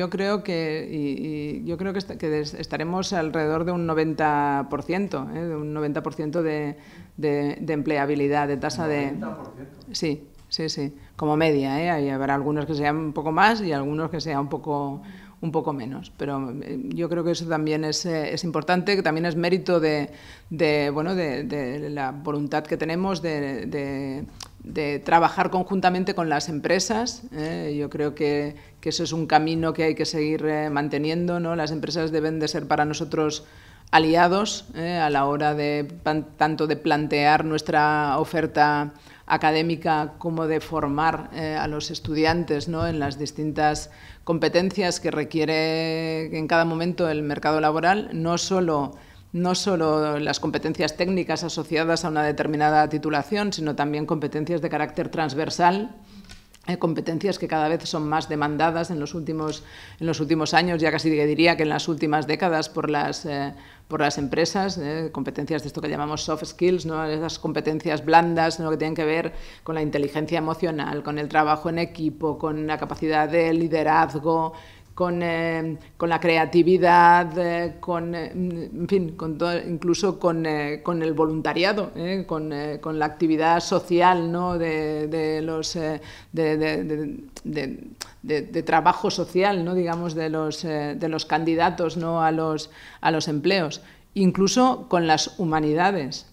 Yo creo que, y, yo creo que, estaremos alrededor de un 90%, ¿eh? de un 90% de, de, de, empleabilidad, de tasa 90%. de... Sí, sí, sí, como media. ¿eh? habrá algunos que sean un poco más y algunos que sean un poco, un poco menos. Pero eh, yo creo que eso también eh, es, importante, que también es mérito de bueno, de, la voluntad que tenemos de de trabajar conjuntamente con las empresas. ¿eh? Yo creo que, eso es un camino que hay que seguir eh, manteniendo. ¿no? Las empresas deben de ser para nosotros aliados ¿eh? a la hora de tanto de plantear nuestra oferta académica como de formar a los estudiantes ¿no? en las distintas competencias que requiere en cada momento el mercado laboral, no solo no solo las competencias técnicas asociadas a una determinada titulación, sino también competencias de carácter transversal, eh, competencias que cada vez son más demandadas en los últimos, en los últimos años, ya casi diría que en las últimas décadas por las, eh, empresas, eh, competencias de esto que llamamos soft skills, ¿no? esas competencias blandas ¿no? que tienen que ver con la inteligencia emocional, con el trabajo en equipo, con la capacidad de liderazgo, eh, con, la creatividad, eh, con, eh, en fin, con todo, incluso con, el voluntariado, con, la actividad social de, los trabajo social, digamos, de los, candidatos a los empleos, incluso con las humanidades.